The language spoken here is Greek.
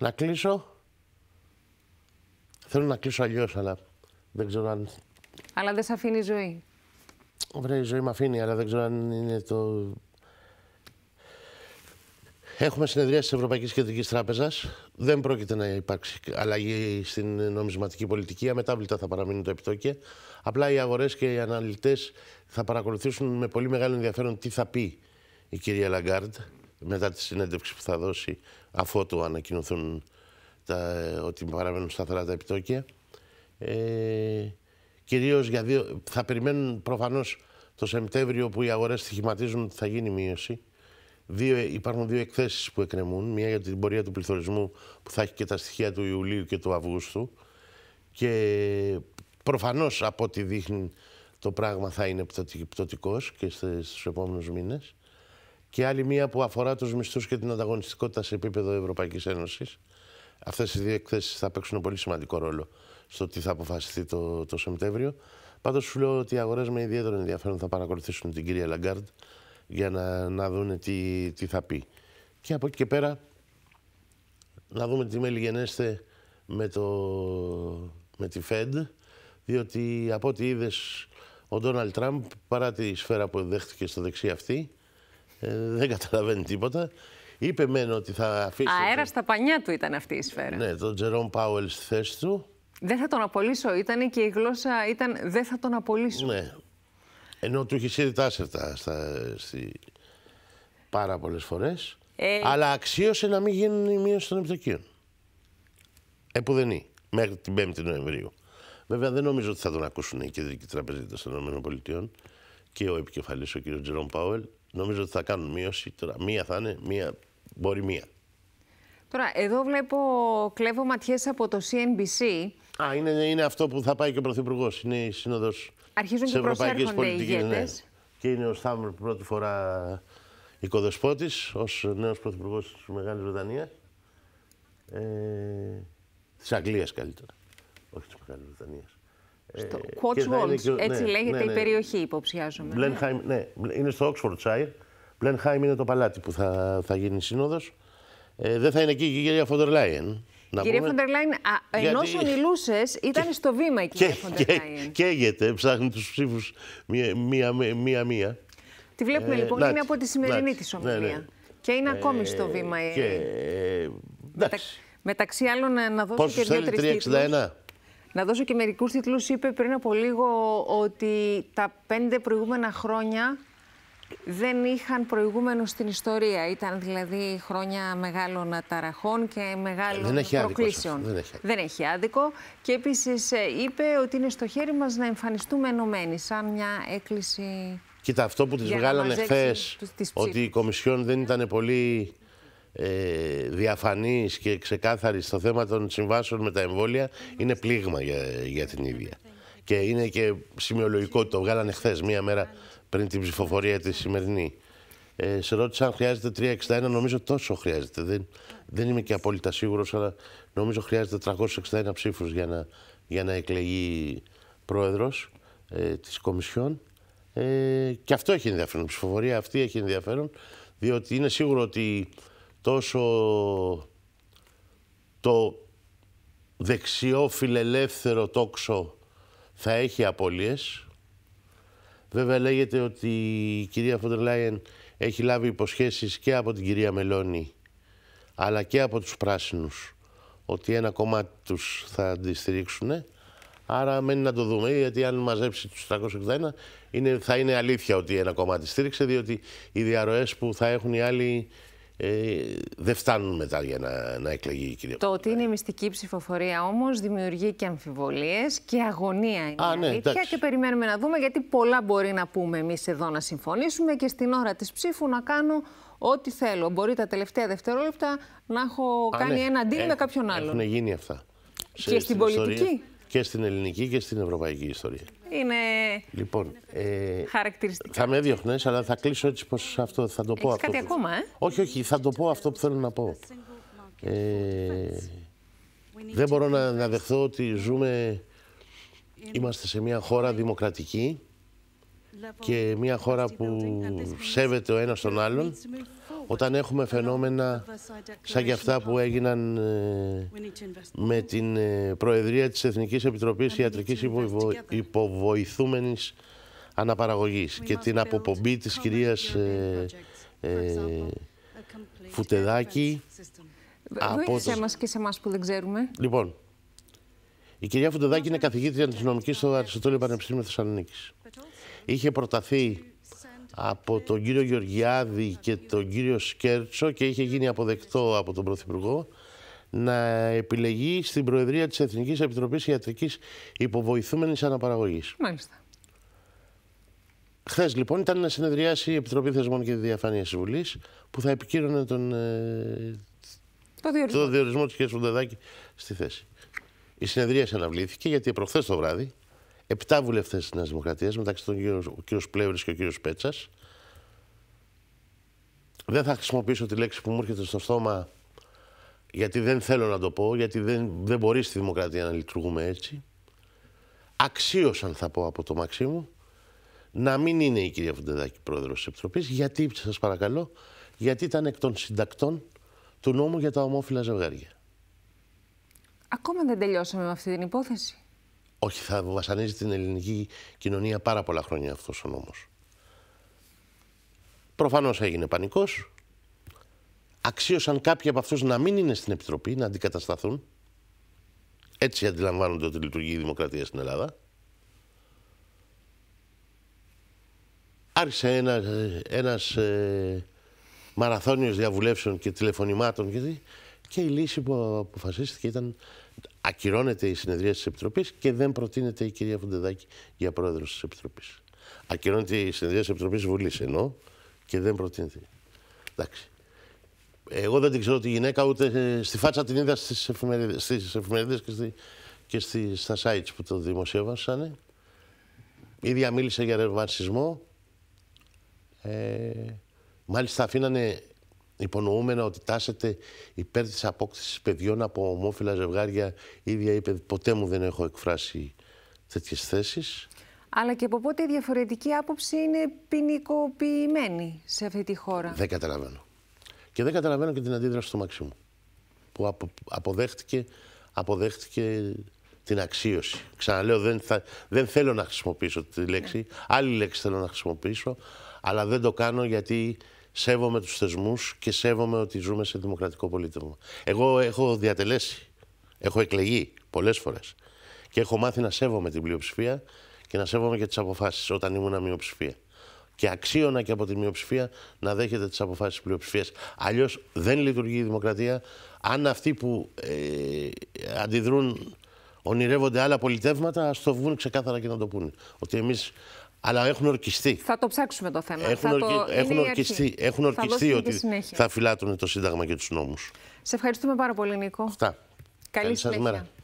Να κλείσω. Θέλω να κλείσω αλλιώς, αλλά δεν ξέρω αν. Αλλά δεν σε αφήνει η ζωή. Βρε, η ζωή με αφήνει, αλλά δεν ξέρω αν είναι το. Έχουμε συνεδρία της Ευρωπαϊκής Κεντρικής Τράπεζας. Δεν πρόκειται να υπάρξει αλλαγή στην νομισματική πολιτική. Αμετάβλητα θα παραμείνουν τα επιτόκια. Απλά οι αγορές και οι αναλυτές θα παρακολουθήσουν με πολύ μεγάλο ενδιαφέρον τι θα πει η κυρία Λαγκάρντ μετά τη συνέντευξη που θα δώσει αφότου ανακοινωθούν τα, ότι παραμένουν σταθερά τα επιτόκια. Ε, κυρίως για δύο, θα περιμένουν προφανώς το Σεπτέμβριο που οι αγορές στοιχηματίζουν ότι θα γίνει μείωση. Δύο, υπάρχουν δύο εκθέσεις που εκκρεμούν. Μία για την πορεία του πληθωρισμού που θα έχει και τα στοιχεία του Ιουλίου και του Αυγούστου. Και προφανώς από ό,τι δείχνει το πράγμα θα είναι πτωτικός και στους επόμενους μήνες και άλλη μία που αφορά τους μισθούς και την ανταγωνιστικότητα σε επίπεδο Ευρωπαϊκής Ένωσης. Αυτές οι δύο εκθέσεις θα παίξουν πολύ σημαντικό ρόλο στο τι θα αποφασιστεί το, το Σεπτέμβριο. Πάντως σου λέω ότι οι αγορές με ιδιαίτερο ενδιαφέρον θα παρακολουθήσουν την κυρία Λαγκάρντ για να, να δουν τι, τι θα πει. Και από εκεί και πέρα να δούμε τι γενέστε με, το, με τη Fed, διότι από ό,τι είδες ο Ντόναλτ Τραμπ, παρά τη σφαίρα που δέχτηκε στο δεξί αυτή, ε, δεν καταλαβαίνει τίποτα. Είπε μεν ότι θα αφήσει. Αέρα στα πανιά του ήταν αυτή η σφαίρα. Ναι, τον Τζερόμ Πάουελ στη θέση του. Δεν θα τον απολύσω, ήταν και η γλώσσα ήταν δεν θα τον απολύσω. Ναι. Ενώ του είχες ήδη τάσερτα στη... πάρα πολλές φορές. Ε, αλλά αξίωσε να μην γίνει η μείωση των επιτοκίων. Επουδενή. Μέχρι την 5η Νοεμβρίου. Βέβαια δεν νομίζω ότι θα τον ακούσουν οι κεντρικοί τραπεζίτες των ΗΠΑ και ο επικεφαλής, ο κ. Τζερόμ Πάουελ. Νομίζω ότι θα κάνουν μείωση. Τώρα μία θα είναι, μία, μπορεί μία. Τώρα, εδώ βλέπω, κλέβω ματιές από το CNBC. Α, είναι, είναι αυτό που θα πάει και ο Πρωθυπουργός. Είναι η Σύνοδος τη Ευρωπαϊκή Πολιτικής. Ναι. Και είναι ο Στάμπρ πρώτη φορά οικοδεσπότης ως νέος Πρωθυπουργός της Μεγάλης Βρετανίας. Ε, της Αγγλίας καλύτερα. Όχι της Μεγάλης Βρετανίας. Στο Cotswolds, ε, έτσι ναι, λέγεται ναι, η ναι. περιοχή, υποψιάζομαι. Blenheim, ναι, είναι στο Oxfordshire. Blenheim είναι το παλάτι που θα, θα γίνει σύνοδος. Ε, δεν θα είναι εκεί η κυρία Φοντερ Λάιεν. Να κυρία Φοντερ Λάιν, ενώ σου μιλούσε, ήταν στο βήμα η κυρία Φοντερ Λάιν. Καίγεται, ψάχνει τους ψήφους μία-μία. Τη βλέπουμε ε, λοιπόν, είναι από τη σημερινή τη ομιλία. Και είναι ε, ακόμη στο βήμα. Ε, και, μεταξύ άλλων, να δώσω και δύο-τρει να δώσω και μερικούς τίτλους. Είπε πριν από λίγο ότι τα πέντε προηγούμενα χρόνια δεν είχαν προηγούμενο στην ιστορία. Ήταν δηλαδή χρόνια μεγάλων ταραχών και μεγάλων προκλήσεων. δεν, έχει. δεν έχει άδικο. Και επίσης ε, είπε ότι είναι στο χέρι μας να εμφανιστούμε ενωμένοι, σαν μια έκκληση. Κοίτα, αυτό που τη βγάλανε χθε, ότι η Κομισιόν δεν ήταν πολύ ε, διαφανής και ξεκάθαρης στο θέμα των συμβάσεων με τα εμβόλια είναι πλήγμα για, για την ίδια. Και είναι και σημειολογικό, το βγάλανε χθες, μία μέρα πριν την ψηφοφορία τη σημερινή. Ε, σε ρώτησα αν χρειάζεται 361, νομίζω τόσο χρειάζεται. Δεν, δεν είμαι και απόλυτα σίγουρος, αλλά νομίζω χρειάζεται 361 ψήφους για να, για να εκλεγεί πρόεδρος ε, της Κομισιόν. Ε, και αυτό έχει ενδιαφέρον. Η ψηφοφορία αυτή έχει ενδιαφέρον, διότι είναι σίγουρο ότι τόσο το δεξιό φιλελεύθερο τόξο θα έχει απώλειες. Βέβαια λέγεται ότι η κυρία Φοντερ έχει λάβει υποσχέσεις και από την κυρία Μελώνη αλλά και από τους πράσινους ότι ένα κομμάτι τους θα τη Άρα μένει να το δούμε, γιατί αν μαζέψει τους 361 είναι, θα είναι αλήθεια ότι ένα κομμάτι στήριξε, διότι οι διαρροές που θα έχουν οι άλλοι ε, δεν φτάνουν μετά για να, να εκλεγεί η κυρία Το ότι είναι η μυστική ψηφοφορία όμως δημιουργεί και αμφιβολίες και αγωνία είναι Α, η ναι, αλήθεια. Και περιμένουμε να δούμε γιατί πολλά μπορεί να πούμε εμείς εδώ να συμφωνήσουμε και στην ώρα της ψήφου να κάνω ό,τι θέλω. Μπορεί τα τελευταία δευτερόλεπτα να έχω κάνει ναι. ένα ντύλι ε, με κάποιον άλλον. Έχουν γίνει αυτά. και στην, πολιτική και στην ελληνική και στην ευρωπαϊκή ιστορία. Είναι. Λοιπόν. Ε, χαρακτηριστικά. Θα με έδιωχνες, αλλά θα κλείσω έτσι πως αυτό θα το πω Έχεις κάτι ακόμα, ε? Όχι, όχι, θα το πω αυτό που θέλω να πω. Ε, δεν μπορώ να, να δεχθώ ότι ζούμε. Είμαστε σε μια χώρα δημοκρατική και μια χώρα που σέβεται ο ένας τον άλλον όταν έχουμε φαινόμενα σαν και αυτά που έγιναν ε, με την ε, Προεδρία της Εθνικής Επιτροπής Ιατρικής Υποβοηθούμενης Αναπαραγωγής και την αποπομπή της κυρίας ε, Φουτεδάκη από και σε εμάς που δεν ξέρουμε. Λοιπόν, η κυρία Φουτεδάκη είναι καθηγήτρια της νομικής στο Αριστοτέλειο Πανεπιστήμιο Θεσσαλονίκης. Είχε προταθεί από τον κύριο Γεωργιάδη και τον κύριο Σκέρτσο και είχε γίνει αποδεκτό από τον Πρωθυπουργό να επιλεγεί στην Προεδρία της Εθνικής Επιτροπής Ιατρικής Υποβοηθούμενης Αναπαραγωγής. Μάλιστα. Χθες λοιπόν ήταν να συνεδριάσει η Επιτροπή Θεσμών και Διαφάνειας της Βουλής που θα επικύρωνε τον. Ε, το διορισμό, το διορισμό του κ. στη θέση. Η συνεδρία αναβλήθηκε γιατί προχθές το βράδυ Επτά βουλευτές της Νέας Δημοκρατίας, μεταξύ των κ. ο Πλεύρης και ο κύριος Πέτσας. Δεν θα χρησιμοποιήσω τη λέξη που μου έρχεται στο στόμα, γιατί δεν θέλω να το πω, γιατί δεν, δεν μπορεί στη Δημοκρατία να λειτουργούμε έτσι. Αξίωσαν, θα πω από το μαξί μου, να μην είναι η κυρία Βουντεδάκη πρόεδρος της Επιτροπής, γιατί, σας παρακαλώ, γιατί ήταν εκ των συντακτών του νόμου για τα ομόφυλα ζευγάρια. Ακόμα δεν τελειώσαμε με αυτή την υπόθεση. Όχι, θα βασανίζει την ελληνική κοινωνία πάρα πολλά χρόνια αυτός ο νόμος. Προφανώς έγινε πανικός. Αξίωσαν κάποιοι από αυτούς να μην είναι στην Επιτροπή, να αντικατασταθούν. Έτσι αντιλαμβάνονται ότι λειτουργεί η δημοκρατία στην Ελλάδα. Άρχισε ένα, ένας ε, μαραθώνιος διαβουλεύσεων και τηλεφωνημάτων γιατί και η λύση που αποφασίστηκε ήταν ακυρώνεται η συνεδρία της Επιτροπής και δεν προτείνεται η κυρία Βουντεδάκη για πρόεδρος της Επιτροπής. Ακυρώνεται η συνεδρία της Επιτροπής Βουλής ενώ και δεν προτείνεται. Εντάξει. Εγώ δεν την ξέρω τη γυναίκα ούτε στη φάτσα την είδα στις εφημερίδες, και, στη, και στα sites που το δημοσίευασαν. Ήδη μίλησε για ρευμαρσισμό Ε, μάλιστα αφήνανε υπονοούμενα ότι τάσεται υπέρ της απόκτησης παιδιών από ομόφυλα ζευγάρια. Ίδια είπε ποτέ μου δεν έχω εκφράσει τέτοιες θέσεις. Αλλά και από πότε η διαφορετική άποψη είναι ποινικοποιημένη σε αυτή τη χώρα. Δεν καταλαβαίνω. Και δεν καταλαβαίνω και την αντίδραση του Μαξίμου που απο, αποδέχτηκε, αποδέχτηκε την αξίωση. Ξαναλέω, δεν, θα, δεν θέλω να χρησιμοποιήσω τη λέξη, άλλη λέξη θέλω να χρησιμοποιήσω, αλλά δεν το κάνω γιατί σέβομαι τους θεσμούς και σέβομαι ότι ζούμε σε δημοκρατικό πολίτευμα. Εγώ έχω διατελέσει, έχω εκλεγεί πολλές φορές και έχω μάθει να σέβομαι την πλειοψηφία και να σέβομαι και τις αποφάσεις όταν ήμουν μειοψηφία. Και αξίωνα και από τη μειοψηφία να δέχεται τις αποφάσεις της πλειοψηφίας. Αλλιώς δεν λειτουργεί η δημοκρατία αν αυτοί που ε, αντιδρούν ονειρεύονται άλλα πολιτεύματα, ας το βγουν ξεκάθαρα και να το πούνε. Ότι εμείς αλλά έχουν ορκιστεί. Θα το ψάξουμε το θέμα. Έχουν, θα έχουν ορκιστεί, έχουν ορκιστεί ότι θα φυλάτουν το Σύνταγμα και τους νόμους. Σε ευχαριστούμε πάρα πολύ, Νίκο. Αυτά. Καλή, Καλή